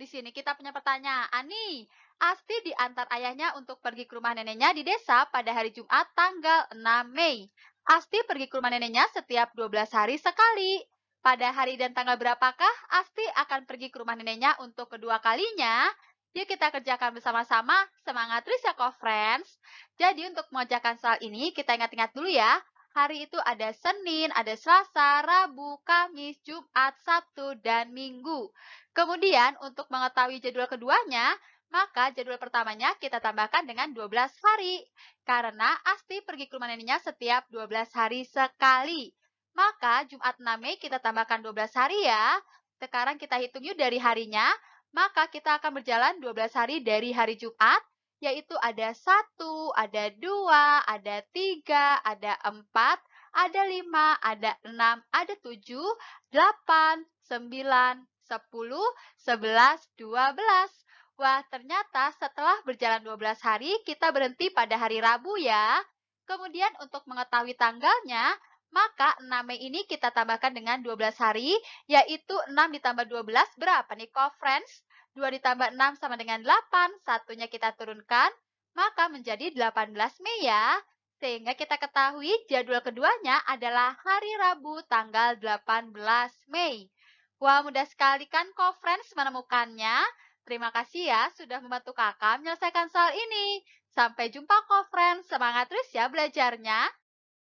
Di sini kita punya pertanyaan nih. Asti diantar ayahnya untuk pergi ke rumah neneknya di desa pada hari Jumat tanggal 6 Mei. Asti pergi ke rumah neneknya setiap 12 hari sekali. Pada hari dan tanggal berapakah Asti akan pergi ke rumah neneknya untuk kedua kalinya? Yuk kita kerjakan bersama-sama. Semangat Co Friends. Jadi untuk mengerjakan soal ini, kita ingat-ingat dulu ya hari itu ada Senin, ada Selasa, Rabu, Kamis, Jumat, Sabtu, dan Minggu. Kemudian untuk mengetahui jadwal keduanya, maka jadwal pertamanya kita tambahkan dengan 12 hari. Karena Asti pergi ke rumah neneknya setiap 12 hari sekali. Maka Jumat 6 Mei kita tambahkan 12 hari ya. Sekarang kita hitung yuk dari harinya. Maka kita akan berjalan 12 hari dari hari Jumat yaitu ada satu, ada dua, ada tiga, ada empat, ada lima, ada enam, ada tujuh, delapan, sembilan, sepuluh, sebelas, dua belas. Wah, ternyata setelah berjalan 12 hari, kita berhenti pada hari Rabu ya. Kemudian untuk mengetahui tanggalnya, maka 6 Mei ini kita tambahkan dengan 12 hari, yaitu 6 ditambah 12 berapa nih, co friends? 2 ditambah 6 sama dengan 8, satunya kita turunkan, maka menjadi 18 Mei ya. Sehingga kita ketahui jadwal keduanya adalah hari Rabu tanggal 18 Mei. Wah, mudah sekali kan co-friends menemukannya. Terima kasih ya sudah membantu kakak menyelesaikan soal ini. Sampai jumpa co-friends, semangat terus ya belajarnya.